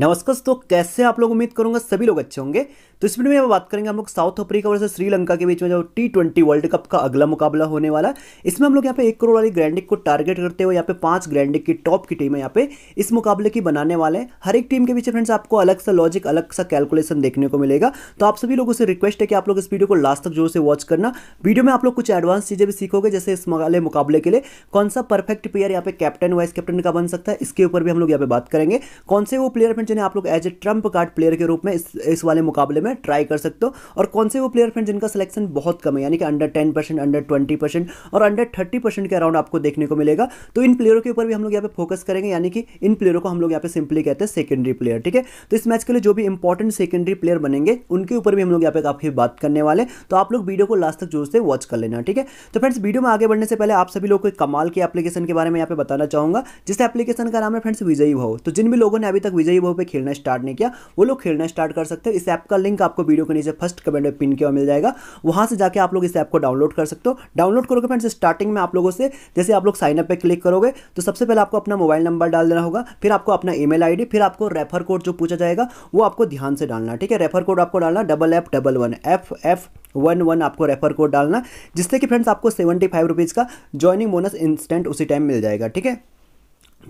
नमस्कार तो कैसे आप लोग उम्मीद करूंगा सभी लोग अच्छे होंगे तो इस वीडियो में हम बात करेंगे हम लोग साउथ अफ्रीका वर्सेस श्रीलंका के बीच में जो टी ट्वेंटी वर्ल्ड कप का अगला मुकाबला होने वाला इसमें हम लोग यहाँ पे एक करोड़ वाली ग्रैंडिक को टारगेट करते हुए यहाँ पे पांच ग्रैंडिक की टॉप की टीम है यहाँ पे इस मुकाबले की बनाने वाले हैं हर एक टीम के पीछे फ्रेंड्स आपको अलग सा लॉजिक अलग सा कैलकुलेशन देखने को मिलेगा तो आप सभी लोगों से रिक्वेस्ट है कि आप लोग इस वीडियो को लास्ट तक जोर से वॉच करना वीडियो में आप लोग कुछ एडवांस चीज़ें भी सीखोगे जैसे इस वाले मुकाबले के लिए कौन सा परफेक्ट प्लेयर यहाँ पे कैप्टन वाइस कैप्टन का बन सकता है इसके ऊपर भी हम लोग यहाँ पे बात करेंगे कौन से वो प्लेयर फ्रेंड जिन्हें आप लोग as a trump card player के रूप में इस इस वाले मुकाबले में ट्राई कर सकते हो और कौन से वो प्लेयर फ्रेंड जिनका सिलेक्शन बहुत कम है यानी कि under ten percent under twenty percent और अंडर थर्टी परसेंट के अराउंड आपको देखने को मिलेगा तो इन प्लेयरों के ऊपर भी हम लोग यहाँ पे फोकस करेंगे यानी कि इन प्लेयरों को हम लोग यहाँ पे सिंपली कहते हैं सेकेंडरी प्लेयर ठीक है तो इस मैच के लिए जो भी इंपॉर्टेंट सेकेंडरी प्लेयर बनेंगे उनके ऊपर भी हम लोग यहाँ पे काफी बात करने वाले तो आप लोग वीडियो को लास्ट तक जोर से वॉच कर लेना ठीक है तो फ्रेंड्स वीडियो में आगे बढ़ने से पहले आप सभी लोग को कमाल के एप्लीकेशन के बारे में यहाँ पे बताना चाहूंगा जिस एप्लीकेशन का नाम है फ्रेंड्स विजयी भाव तो जिन भी लोगों ने अभी तक विजयी भाव पे खेलना स्टार्ट नहीं किया वो लोग खेलना स्टार्ट कर सकते हो इस ऐप का लिंक आपको वीडियो के नीचे फर्स्ट कमेंट में पिन किया मिल जाएगा वहां से जाकर आप लोग इस ऐप को डाउनलोड कर सकते हो डाउनलोड करोगे फ्रेंड्स स्टार्टिंग में आप लोगों से जैसे आप लोग साइनअप पर क्लिक करोगे तो सबसे पहले आपको अपना मोबाइल नंबर डाल देना होगा फिर आपको अपना ई मेल फिर आपको रेफर कोड जो पूछा जाएगा वो आपको ध्यान से डालना ठीक है रेफर कोड आपको डालना double F double one F F one one आपको रेफर कोड डालना जिससे कि फ्रेंड्स आपको सेवेंटी फाइव रुपीज़ का ज्वाइनिंग बोनस इंस्टेंट उसी टाइम मिल जाएगा ठीक है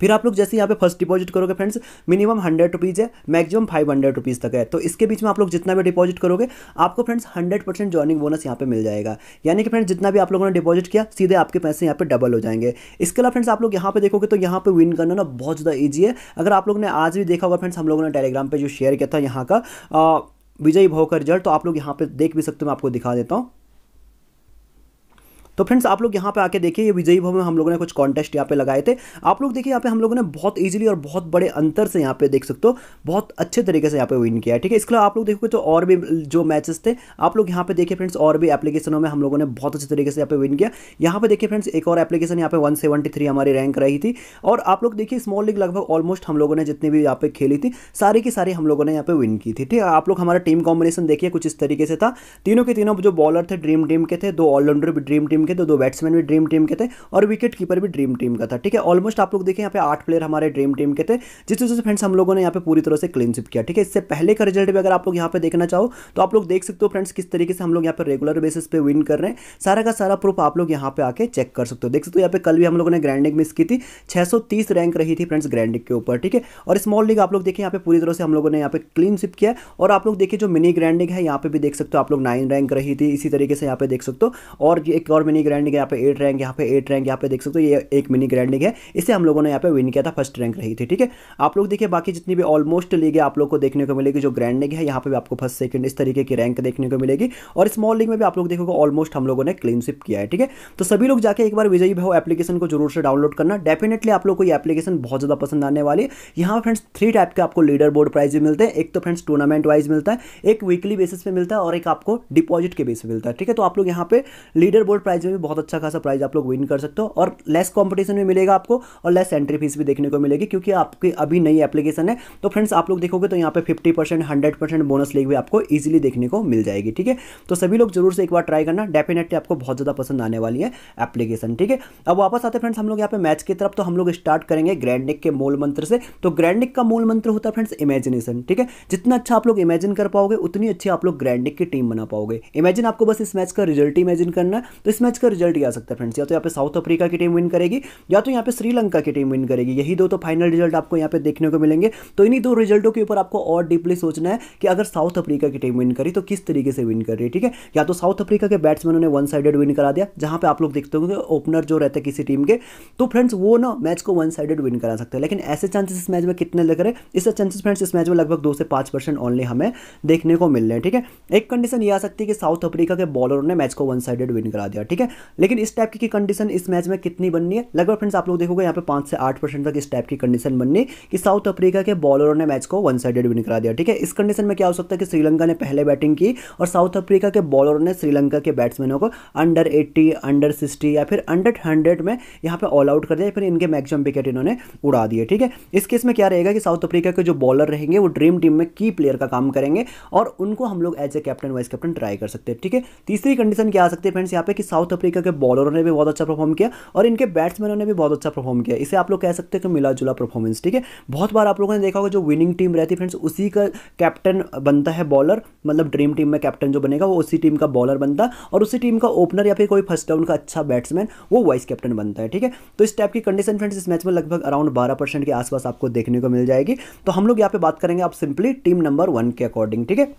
फिर आप लोग जैसे यहाँ पे फर्स्ट डिपॉजिट करोगे फ्रेंड्स मिनिमम हंड्रेड रुपीज़ है मैक्सिमम फाइव हंड्रेड रुपीज़ तक है तो इसके बीच में आप लोग जितना भी डिपॉजिट करोगे आपको friends hundred percent joining bonus यहाँ पे मिल जाएगा यानी कि फ्रेंड्स जितना भी आप लोगों ने डिपॉजिट किया सीधे आपके पैसे यहाँ पे डबल हो जाएंगे इसके अलावा फ्रेंड्स आप लोग यहाँ पे देखोगे तो यहाँ पे विन करना ना बहुत ज़्यादा ईजी है अगर आप लोग ने आज भी देखा होगा फ्रेंड्स हम लोगों ने टेलीग्राम पर जो शेयर किया था यहाँ का विजयी भाव का रिजल्ट तो आप लोग यहाँ पर देख भी सकते हो मैं आपको दिखा देता हूँ तो फ्रेंड्स आप लोग यहाँ पे आके देखिए ये विजयी भवन में हम लोगों ने कुछ कॉन्टेस्ट यहाँ पे लगाए थे आप लोग देखिए यहाँ पे हम लोगों ने बहुत ईजिली और बहुत बड़े अंतर से यहाँ पे देख सकते हो बहुत अच्छे तरीके से यहाँ पे विन किया है ठीक है इसके अलावा आप लोग देखोगे तो और भी जो मैचेस थे आप लोग यहाँ पे देखिए फ्रेंड्स और भी एप्लीकेशनों में हम लोगों ने बहुत अच्छे तरीके से यहाँ पे विन किया यहाँ पे देखिए फ्रेंड्स एक और एप्लीकेशन यहाँ पे वन हमारी रैंक रही थी और आप लोग देखिए स्मॉल लीग लगभग ऑलमोस्ट हम लोगों ने जितनी भी यहाँ पे खेली थी सारी की सारी हम लोगों ने यहाँ पे विन की थी ठीक है आप लोग हमारा टीम कॉम्बिनेशन देखिए कुछ इस तरीके से था तीनों के तीनों जो बॉलर थे ड्रीम टीम के थे दो ऑलराउंडर भी ड्रीम टीम के तो दो बैट्समैन भी ड्रीम टीम के थे और विकेट कीपर भी ड्रीम टीम का था ठीक है ऑलमोस्ट आप लोग देखें यहाँ पे आठ प्लेयर हमारे ड्रीम टीम के थे जिस वजह से फ्रेंड्स हम लोगों ने यहाँ पे पूरी तरह से क्लीन स्विप किया ठीक है इससे पहले का रिजल्ट भी अगर आप लोग यहाँ पे देखना चाहो तो आप लोग देख सकते हो फ्रेंड्स किस तरीके से हम लोग यहाँ पे रेगुलर बेसिस पे विन कर रहे हैं सारा का सारा प्रूफ आप लोग यहाँ पे आके चेक कर सकते हो देख सकते हो यहाँ पे कल भी हम लोगों ने ग्रैंडिंग मिस की थी छह रैंक रही थी फ्रेंड्स ग्रैंडिंग के ऊपर ठीक है और स्मॉल लीग आप लोग देखें यहाँ पे पूरी तरह से हम लोगों ने यहाँ पे क्लीन स्विप किया और आप लोग देखिए जो मिनी ग्रैंडिंग है यहाँ पे भी देख सकते हो आप लोग नाइन रैंक रही थी इसी तरीके से यहाँ पे देख सकते हो और एक और मिनी मिनी ग्रैंडिंग यहाँ पे एट रैंक यहाँ पे एट रैंक यहाँ पे देख सकते हो ये एक मिनी ग्रैंडिंग है इसे हम लोगों ने यहाँ पे विन किया था फर्स्ट रैंक रही थी ठीक है आप लोग देखिए बाकी जितनी भी ऑलमोस्ट लीग है आप लोग को देखने को मिलेगी जो ग्रैंडिंग है यहाँ पे भी आपको फर्स्ट सेकंड इस तरीके की रैंक देखने को मिलेगी और स्मॉल लीग में भी आप लोग देखोगे ऑलमोस्ट हम लोगों ने क्लीनशिप किया है ठीक है तो सभी लोग जाकर एक बार विजयी भाव एप्लीकेशन को जरूर से डाउनलोड करना डेफिनेटली आप लोग को ये एप्लीकेशन बहुत ज़्यादा पसंद आने वाली है यहाँ फ्रेंड्स थ्री टाइप के आपको लीडर बोर्ड प्राइज भी मिलते हैं एक तो फ्रेंड्स टूर्नामेंट वाइज मिलता है एक वीकली बेसिस पे मिलता है और एक आपको डिपॉजिट के बेस पे मिलता है ठीक है तो आप लोग यहाँ पे लीडर बोर्ड प्राइज प्राइज में भी बहुत अच्छा खासा प्राइज आप लोग विन कर सकते हो और लेस कॉम्पिटिशन भी मिलेगा आपको और लेस एंट्री फीस भी देखने को मिलेगी क्योंकि आपकी अभी नई एप्लीकेशन है तो फ्रेंड्स आप लोग देखोगे तो यहाँ पे fifty percent hundred percent bonus leg भी आपको ईजिली देखने को मिल जाएगी ठीक है तो सभी लोग जरूर से एक बार ट्राई करना डेफिनेटली आपको बहुत ज़्यादा पसंद आने वाली है एप्लीकेशन ठीक है अब वापस आते फ्रेंड्स हम लोग यहाँ पे मैच की तरफ तो हम लोग स्टार्ट करेंगे ग्रैंडिक के मूल मंत्र से तो ग्रैंडिक का मूल मंत्र होता है फ्रेंड्स इमेजिनेशन ठीक है जितना अच्छा आप लोग इमेजिन कर पाओगे उतनी अच्छी आप लोग ग्रैंडिक की टीम बना पाओगे इमेजिन आपको बस इस मैच का रिजल्ट इमेजिन करना है तो इस मैच का रिजल्ट ही आ सकता है फ्रेंड्स या तो यहाँ पे साउथ अफ्रीका की टीम विन करेगी या तो यहाँ पे श्रीलंका की टीम विन करेगी यही दो तो फाइनल रिजल्ट आपको यहाँ पे देखने को मिलेंगे तो इन्हीं दो रिजल्टों के ऊपर आपको और डीपली सोचना है कि अगर साउथ अफ्रीका की टीम विन करी तो किस तरीके से विन कर रही है ठीक है या तो साउथ अफ्रीका के बैट्समैनों ने वन साइडेड विन करा दिया जहाँ पे आप लोग देखते होंगे ओपनर जो रहते किसी टीम के तो फ्रेंड्स वो ना मैच को वन साइडेड विन करा सकते हैं लेकिन ऐसे चांसेस इस मैच में कितने लग रहे हैं इससे चांसेस फ्रेंड्स इस मैच में लगभग दो से पांच परसेंट ओनली हमें देखने को मिल रहे हैं ठीक है एक कंडीशन ये आ सकती है कि साउथ अफ्रीका के बॉलरों ने मैच को वन साइडेड विन करा दिया ठीक ठीक है लेकिन इस टाइप की कंडीशन इस मैच में कितनी बननी है लगभग फ्रेंड्स आप लोग देखोगे यहाँ पे पांच से आठ परसेंट तक इस टाइप की कंडीशन बननी कि साउथ अफ्रीका के बॉलरों ने मैच को वन साइडेड विन करा दिया ठीक है इस कंडीशन में क्या हो सकता है कि श्रीलंका ने पहले बैटिंग की और साउथ अफ्रीका के बॉलरों ने श्रीलंका के बैट्समैनों को अंडर एट्टी अंडर सिक्सटी या फिर अंडर हंड्रेड में यहाँ पे ऑल आउट कर दिया फिर इनके मैक्सिमम विकेट इन्होंने उड़ा दिए ठीक है इस केस में क्या रहेगा कि साउथ अफ्रीका के जो बॉलर रहेंगे वो ड्रीम टीम में की प्लेयर का काम करेंगे और उनको हम लोग as a captain vice captain try कर सकते हैं ठीक है तीसरी कंडीशन क्या आ सकती है फ्रेंड्स यहाँ पे कि साउथ साउथ अफ्रीका के बॉलरों ने भी बहुत अच्छा परफॉर्म किया और इनके बैट्समैनों ने भी बहुत अच्छा परफॉर्म किया इसे आप लोग कह सकते हैं कि मिला जुला परफॉर्मेंस ठीक है बहुत बार आप लोगों ने देखा होगा जो विनिंग टीम रहती है फ्रेंड्स उसी का कैप्टन बनता है बॉलर मतलब ड्रीम टीम में कैप्टन जो बनेगा वो उसी टीम का बॉलर बनता है और उसी टीम का ओपनर या फिर कोई फर्स्ट डाउन का अच्छा बैट्समैन वो वाइस कैप्टन बनता है ठीक है तो इस टाइप की कंडीशन फ्रेंड्स इस मैच में लगभग अराउंड बारह परसेंट के आसपास आपको देखने को मिल जाएगी तो हम लोग यहाँ पे बात करेंगे आप सिंपली टीम नंबर वन के अकॉर्डिंग ठीक है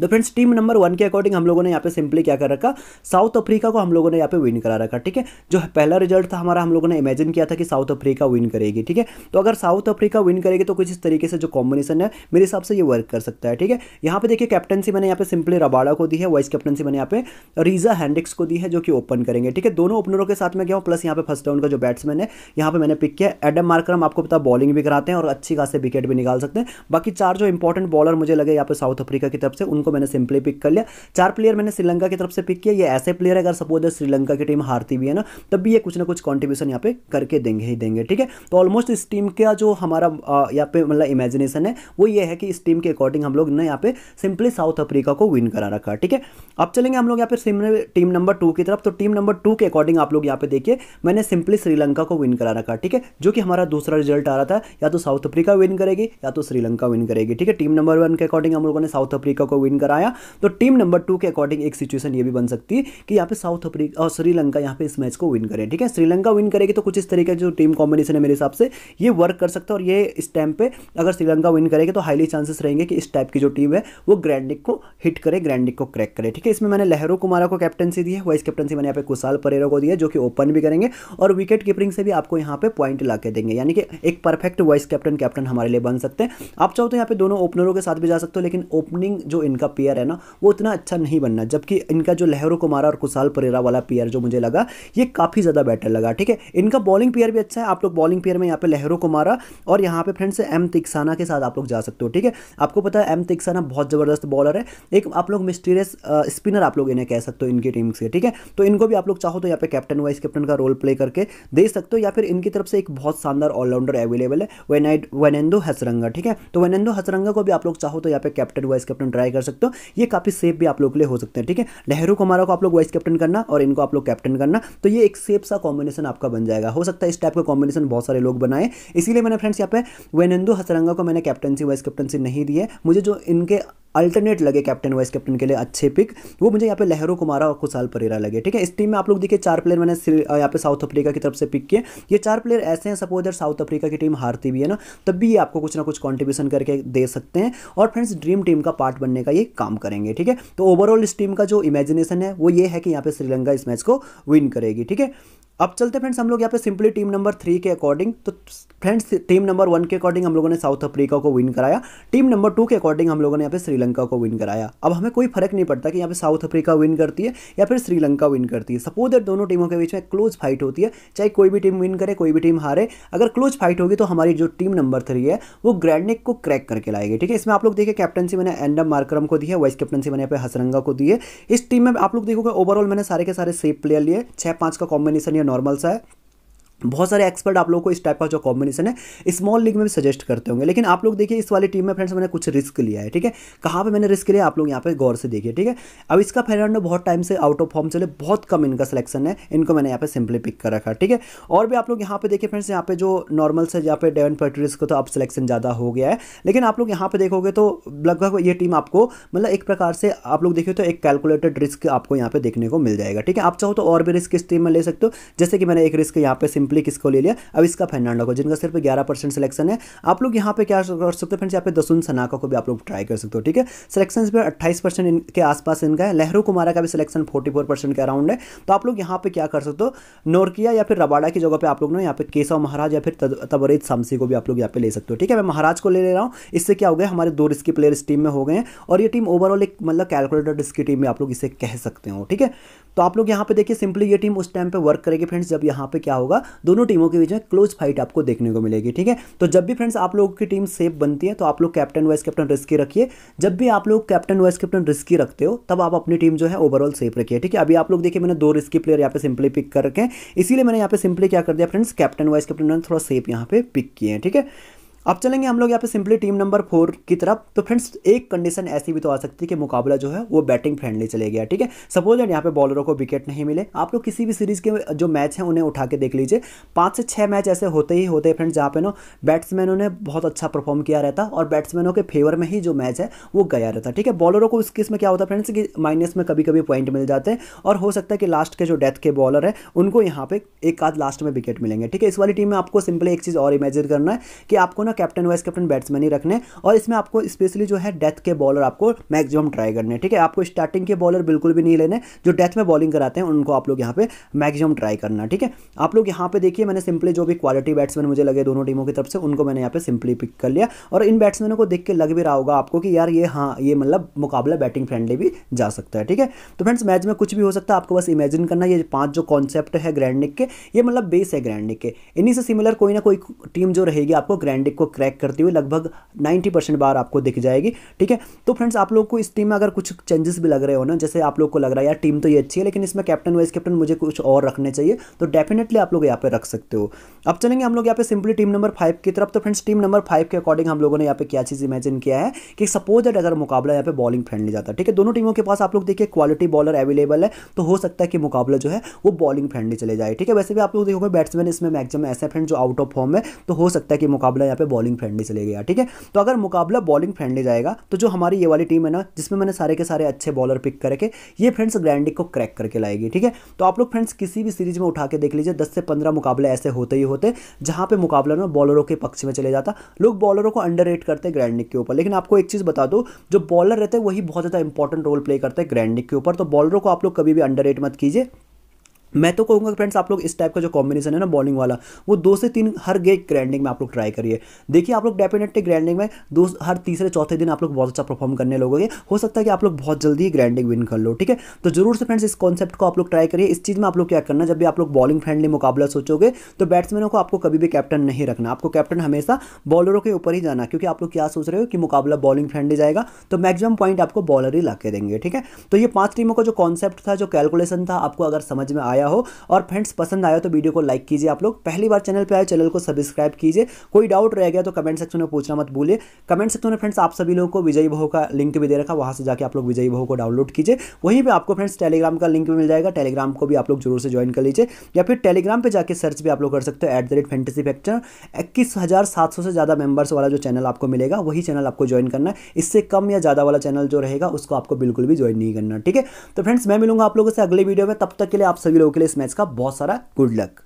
तो फ्रेंड्स टीम नंबर वन के अकॉर्डिंग हम लोगों ने यहाँ पे सिंपली क्या कर रखा साउथ अफ्रीका को हम लोगों ने यहाँ पे विन करा रखा ठीक है जो पहला रिजल्ट था हमारा हम लोगों ने इमेजिन किया था कि साउथ अफ्रीका विन करेगी ठीक है तो अगर साउथ अफ्रीका विन करेगी तो कुछ इस तरीके से जो कॉम्बिनेशन है मेरे हिसाब से ये वर्क कर सकता है ठीक है यहाँ पे देखिए कैप्टनसी मैंने यहाँ पे सिंपली रबाड़ा को दी है वाइस कैप्टनसी मैंने यहाँ पे रीजा हैंडिक्स को दी है जो कि ओपन करेंगे ठीक है दोनों ओपनरों के साथ में गया हूँ प्लस यहाँ पे फर्स्ट राउंड का जो बैट्समैन है यहाँ पे मैंने पिक किया एडम हम आपको पता बॉलिंग भी कराते हैं और अच्छी खास विकेट भी निकाल सकते हैं बाकी चार जो इंपॉर्टेंट बॉलर मुझे लगे यहाँ पे साउथ अफ्रीका की तरफ से उनको को मैंने सिंपली पिक कर लिया चार प्लेयर मैंने श्रीलंका की तरफ से पिक किया ये ऐसे प्लेयर अगर सपोज श्रीलंका की टीम हारती भी है ना तब भी ये कुछ ना कुछ कॉन्ट्रीब्यूशन यहाँ पे करके देंगे ही देंगे ठीक है तो ऑलमोस्ट इस टीम का जो हमारा यहाँ पे मतलब इमेजिनेशन है वो ये है कि इस टीम के अकॉर्डिंग हम लोग ने यहाँ पे सिंपली साउथ अफ्रीका को विन करा रखा ठीक है अब चलेंगे हम लोग यहाँ पे टीम नंबर टू की तरफ तो टीम नंबर टू के अकॉर्डिंग आप लोग यहाँ पे देखिए मैंने सिंपली श्रीलंका को विन करा रखा ठीक है जो कि हमारा दूसरा रिजल्ट आ रहा था या तो साउथ अफ्रीका विन करेगी या तो श्रीलंका विन करेगी ठीक है टीम नंबर वन के अकॉर्डिंग हम लोगों ने साउथ अफ्रीका को विन विन कराया तो टीम नंबर टू के अकॉर्डिंग एक सिचुएशन ये भी बन सकती है कि यहाँ पे साउथ अफ्रीका और श्रीलंका यहाँ पे इस मैच को विन करे ठीक है श्रीलंका विन करेगी तो कुछ इस तरीके जो टीम कॉम्बिनेशन है मेरे हिसाब से ये वर्क कर सकता है और ये इस टाइम पर अगर श्रीलंका विन करेगी तो हाईली चांसेस रहेंगे कि इस टाइप की जो टीम है वो ग्रैंडिक को हिट करे ग्रैंडिक को क्रैक करे ठीक है इसमें मैंने लहरू कुमारा को कैप्टनसी दी है वाइस कैप्टनसी मैंने यहाँ पे कुशाल परेरा को दी है जो कि ओपन भी करेंगे और विकेट कीपरिंग से भी आपको यहाँ पे पॉइंट ला देंगे यानी कि एक परफेक्ट वाइस कैप्टन कैप्टन हमारे लिए बन सकते हैं आप चाहो तो यहाँ पे दोनों ओपनरों के साथ भी जा सकते हो लेकिन ओपनिंग जो इनका का पेयर है ना वो उतना अच्छा नहीं बनना जबकि इनका जो लहरों को मारा और कुशाल परेरा वाला पेयर जो मुझे लगा ये काफ़ी ज़्यादा बेटर लगा ठीक है इनका बॉलिंग पेयर भी अच्छा है आप लोग बॉलिंग पेयर में यहाँ पे लहरों को मारा और यहाँ पे फ्रेंड्स एम तिकसाना के साथ आप लोग जा सकते हो ठीक है आपको पता है एम तिकसाना बहुत ज़बरदस्त बॉलर है एक आप लोग मिस्टीरियस स्पिनर आप लोग इन्हें कह सकते हो इनकी टीम से ठीक है तो इनको भी आप लोग चाहो तो यहाँ पे कैप्टन वाइस कैप्टन का रोल प्ले करके दे सकते हो या फिर इनकी तरफ से एक बहुत शानदार ऑलराउंडर अवेलेबल है वेनाइड वेनेंदो हसरंगा ठीक है तो वेनेंदो हसरंगा को भी आप लोग चाहो तो यहाँ पे कैप्टन वाइस कैप्टन ट्राई कर सकते सकते हो ये काफ़ी सेफ भी आप लोग के लिए हो सकते हैं ठीक है नेहरू कुमारा को आप लोग वाइस कैप्टन करना और इनको आप लोग कैप्टन करना तो ये एक सेफ सा कॉम्बिनेशन आपका बन जाएगा हो सकता है इस टाइप का कॉम्बिनेशन बहुत सारे लोग बनाए इसीलिए मैंने फ्रेंड्स यहाँ पे वेनेंदु हसरंगा को मैंने कैप्टनसी वाइस कैप्टनसी नहीं दी है मुझे जो इनके अल्टरनेट लगे कैप्टन वाइस कैप्टन के लिए अच्छे पिक वो मुझे यहाँ पे लहरो कुमारा और खुशाल परेरा लगे ठीक है इस टीम में आप लोग देखिए चार प्लेयर मैंने यहाँ पे साउथ अफ्रीका की तरफ से पिक किए ये चार प्लेयर ऐसे हैं सपोज अगर साउथ अफ्रीका की टीम हारती भी है ना तब भी ये आपको कुछ ना कुछ कॉन्ट्रीब्यूशन करके दे सकते हैं और फ्रेंड्स ड्रीम टीम का पार्ट बनने का ये काम करेंगे ठीक है तो ओवरऑल इस टीम का जो इमेजिनेशन है वो ये है कि यहाँ पे श्रीलंका इस मैच को विन करेगी ठीक है अब चलते फ्रेंड्स हम लोग यहाँ पे सिंपली टीम नंबर थ्री के अकॉर्डिंग तो फ्रेंड्स टीम नंबर वन के अकॉर्डिंग हम लोगों ने साउथ अफ्रीका को विन कराया टीम नंबर टू के अकॉर्डिंग हम लोगों ने यहाँ पे श्रीलंका को विन कराया अब हमें कोई फर्क नहीं पड़ता कि यहाँ पे साउथ अफ्रीका विन करती है या फिर श्रीलंका विन करती है सपोज दैट दोनों टीमों के बीच में क्लोज फाइट होती है चाहे कोई भी टीम विन करे कोई भी टीम हारे अगर क्लोज फाइट होगी तो हमारी जो टीम नंबर थ्री है वो ग्रैंडनिक को क्रैक करके लाएगी ठीक है इसमें आप लोग देखिए कैप्टनसी मैंने एंडम मार्करम को दी है वाइस कैप्टनसी मैंने यहाँ पे हसरंगा को दी है इस टीम में आप लोग देखोगे ओवरऑल मैंने सारे के सारे सेफ प्लेयर लिए छः पाँच का कॉम्बिनेशन नॉर्मल सा है बहुत सारे एक्सपर्ट आप लोग को इस टाइप का जो कॉम्बिनेशन है स्मॉल लीग में भी सजेस्ट करते होंगे लेकिन आप लोग देखिए इस वाली टीम में फ्रेंड्स मैंने कुछ रिस्क लिया है ठीक है कहाँ पे मैंने रिस्क लिया आप लोग यहाँ पे गौर से देखिए ठीक है अब इसका फेरांडो बहुत टाइम से आउट ऑफ फॉर्म चले बहुत कम इनका सिलेक्शन है इनको मैंने यहाँ पर सिंपली पिक कर रखा ठीक है और भी आप लोग यहाँ पे देखिए फ्रेंड्स यहाँ पे जो नॉर्मल से यहाँ पे डेवन पर्ट्रीज को तो अब सिलेक्शन ज़्यादा हो गया है लेकिन आप लोग यहाँ पे देखोगे तो लगभग ये टीम आपको मतलब एक प्रकार से आप लोग देखिए तो एक कैलकुलेटेड रिस्क आपको यहाँ पे देखने को मिल जाएगा ठीक है आप चाहो तो और भी रिस्क इस टीम में ले सकते हो जैसे कि मैंने एक रिस्क यहाँ पे सिंपली किसको ले लिया अब इसका फर्नांडो को जिनका सिर्फ ग्यारह परसेंट सिलेक्शन है आप लोग यहाँ पे क्या कर सकते हो फ्रेंड्स यहाँ पे दसुन सनाका को भी आप लोग ट्राई कर सकते हो ठीक है सिलेक्शन पर अट्ठाईस परसेंट इनके आसपास इनका है लहरू कुमारा का भी सिलेक्शन फोर्टी फोर परसेंट के अराउंड है तो आप लोग यहाँ पे क्या कर सकते हो नोरकिया या फिर रबाड़ा की जगह पर आप लोग ना यहाँ पे केशव महाराज या फिर तबरेज शामसी को भी आप लोग यहाँ पे ले सकते हो ठीक है मैं महाराज को ले ले रहा हूँ इससे क्या हो गया हमारे दो रिस्की प्लेयर इस टीम में हो गए और ये टीम ओवरऑल एक मतलब कैलकुलेटर रिस्की की टीम में आप लोग इसे कह सकते हो ठीक है तो आप लोग यहाँ पे देखिए सिंपली ये टीम उस टाइम पे वर्क करेगी फ्रेंड्स जब यहाँ पे क्या होगा दोनों टीमों के बीच में क्लोज फाइट आपको देखने को मिलेगी ठीक है तो जब भी फ्रेंड्स आप लोगों की टीम सेफ बनती है तो आप लोग कैप्टन वाइस कैप्टन रिस्की रखिए जब भी आप लोग कैप्टन वाइस कैप्टन रिस्की रखते हो तब आप अपनी टीम जो है ओवरऑल सेफ रखिए ठीक है अभी आप लोग देखिए मैंने दो रिस्की प्लेयर यहाँ पे सिंपली पिक कर रखे हैं इसीलिए मैंने यहाँ पे सिंपली क्या कर दिया फ्रेंड्स कैप्टन वाइस कैप्टन थोड़ा सेफ यहाँ पे पिक किए हैं ठीक है अब चलेंगे हम लोग यहाँ पे सिंपली टीम नंबर फोर की तरफ तो फ्रेंड्स एक कंडीशन ऐसी भी तो आ सकती है कि मुकाबला जो है वो बैटिंग फ्रेंडली चले गया ठीक है सपोज एंड यहाँ पे बॉलरों को विकेट नहीं मिले आप लोग किसी भी सीरीज के जो मैच हैं उन्हें उठा के देख लीजिए पाँच से छः मैच ऐसे होते ही होते हैं फ्रेंड्स जहाँ पे ना बैट्समैनों ने बहुत अच्छा परफॉर्म किया रहता और बैट्समैनों के फेवर में ही जो मैच है वो गया रहता ठीक है बॉलरों को इस किस में क्या होता है फ्रेंड्स कि माइनस में कभी कभी पॉइंट मिल जाते हैं और हो सकता है कि लास्ट के जो डेथ के बॉलर हैं उनको यहाँ पे एक आध लास्ट में विकेट मिलेंगे ठीक है इस वाली टीम में आपको सिंपली एक चीज़ और इमेजिन करना है कि आपको ना कैप्टन वाइस कैप्टन बैट्समैन ही रखने और इसमें आपको स्पेशली जो है डेथ के बॉलर आपको मैक्सिमम ट्राई करने ठीक है आपको स्टार्टिंग के बॉलर बिल्कुल भी नहीं लेने जो डेथ में बॉलिंग कराते हैं उनको आप लोग यहाँ पे मैक्सिमम ट्राई करना ठीक है आप लोग यहाँ पे देखिए मैंने सिंपली जो भी क्वालिटी बैट्समैन मुझे लगे दोनों टीमों की तरफ से उनको मैंने यहाँ पे सिंपली पिक कर लिया और इन बैट्समैनों को देख के लग भी रहा होगा आपको कि यार ये हाँ ये मतलब मुकाबला बैटिंग फ्रेंडली भी जा सकता है ठीक है तो फ्रेंड्स मैच में कुछ भी हो सकता है आपको बस इमेजिन करना ये पाँच जो कॉन्सेप्ट है ग्रैंडिक के ये मतलब बेस है ग्रैंडिक के इन्हीं से सिमिलर कोई ना कोई टीम जो रहेगी आपको ग्रैंडिक को क्रैक करते हुए लगभग 90 परसेंट बार आपको दिख जाएगी ठीक है तो फ्रेंड्स आप लोग को इस टीम में अगर कुछ चेंजेस भी लग रहे हो ना जैसे आप लोग को लग रहा है यार टीम तो ये अच्छी है लेकिन इसमें कैप्टन वाइस कैप्टन मुझे कुछ और रखने चाहिए तो डेफिनेटली आप लोग यहाँ पे रख सकते हो अब चलेंगे हम लोग यहाँ पे सिंपली टीम नंबर फाइव की तरफ तो फ्रेंड्स टीम नंबर फाइव के अकॉर्डिंग हम लोगों ने यहाँ पे क्या चीज़ इमेजिन किया है कि सपोज दट अगर मुकाबला यहाँ पे बॉलिंग फ्रेंडली जाता है ठीक है दोनों टीमों के पास आप लोग देखिए क्वालिटी बॉलर अवेलेबल है तो हो सकता है कि मुकाबला जो है वो बॉलिंग फ्रेंडली चले जाए ठीक है वैसे भी आप लोग देखोगे बैट्समैन इसमें मैक्सिमम ऐसे फ्रेंड जो आउट ऑफ फॉर्म है तो हो सकता है कि मुकाबला यहाँ पे बॉलिंग फ्रेंडली चले गया ठीक है तो अगर मुकाबला बॉलिंग फ्रेंडली जाएगा तो जो हमारी ये वाली टीम है ना जिसमें मैंने सारे के सारे अच्छे बॉलर पिक करके ये फ्रेंड्स ग्रैंडिक को क्रैक करके लाएगी ठीक है तो आप लोग फ्रेंड्स किसी भी सीरीज में उठा के देख लीजिए दस से पंद्रह मुकाबले ऐसे होते ही होते जहां पर मुकाबला ना बॉलरों के पक्ष में चले जाता लोग बॉलरों को अंडर करते ग्रैंडिक के ऊपर लेकिन आपको एक चीज़ बता दो जो बॉलर रहते हैं वही बहुत ज़्यादा इंपॉर्टेंट रोल प्ले करते हैं ग्रैंडिक के ऊपर तो बॉलरों को आप लोग कभी भी अंडर मत कीजिए मैं तो कहूँगा फ्रेंड्स आप लोग इस टाइप का जो कॉम्बिनेशन है ना बॉलिंग वाला वो दो से तीन हर गे ग्रैंडिंग में आप लोग ट्राई करिए देखिए आप लोग डेफिनेटली ग्रैंडिंग में दो हर तीसरे चौथे दिन आप लोग बहुत अच्छा परफॉर्म करने लगोगे हो सकता है कि आप लोग बहुत जल्दी ग्रैंडिंग विन कर लो ठीक है तो जरूर से फ्रेंड्स इस कॉन्सेप्ट को आप लोग ट्राई करिए इस चीज़ में आप लोग क्या करना जब भी आप लोग बॉलिंग फ्रेंडली मुकाबला सोचोगे तो बैट्समैनों को आपको कभी भी कैप्टन नहीं रखना आपको कैप्टन हमेशा बॉलरों के ऊपर ही जाना क्योंकि आप लोग क्या सोच रहे हो कि मुकाबला बॉलिंग फ्रेंडली जाएगा तो मैक्सिमम पॉइंट आपको बॉलर ही ला देंगे ठीक है तो ये पाँच टीमों का जो कॉन्सेप्ट था जो कैलकुलेशन था आपको अगर समझ में आए आया हो और फ्रेंड्स पसंद आया तो वीडियो को लाइक कीजिए आप लोग पहली बार चैनल पर आए चैनल को सब्सक्राइब कीजिए कोई डाउट रह गया तो कमेंट सेक्शन में पूछना मत भूलिए कमेंट सेक्शन में फ्रेंड्स आप सभी लोगों को विजय भाव का लिंक भी दे रखा वहाँ से जाकर आप लोग विजय भाव को डाउनलोड कीजिए वहीं पर आपको फ्रेंड्स टेलीग्राम का लिंक भी मिल जाएगा टेलीग्राम को भी आप लोग जरूर से ज्वाइन कर लीजिए या फिर टेलीग्राम पर जाकर सर्च भी आप लोग कर सकते हो at the rate fantasy factor इक्कीस हज़ार सात सौ से ज़्यादा मेंबर्स वाला जो चैनल आपको मिलेगा वही चैनल आपको ज्वाइन करना है इससे कम या ज़्यादा वाला चैनल जो रहेगा उसको आपको बिल्कुल भी ज्वाइन नहीं करना ठीक है तो फ्रेंड्स मैं मिलूंगा आप लोगों से अगले वीडियो में तब तक के लिए आप सभी लोग लोगों के लिए इस मैच का बहुत सारा गुड लक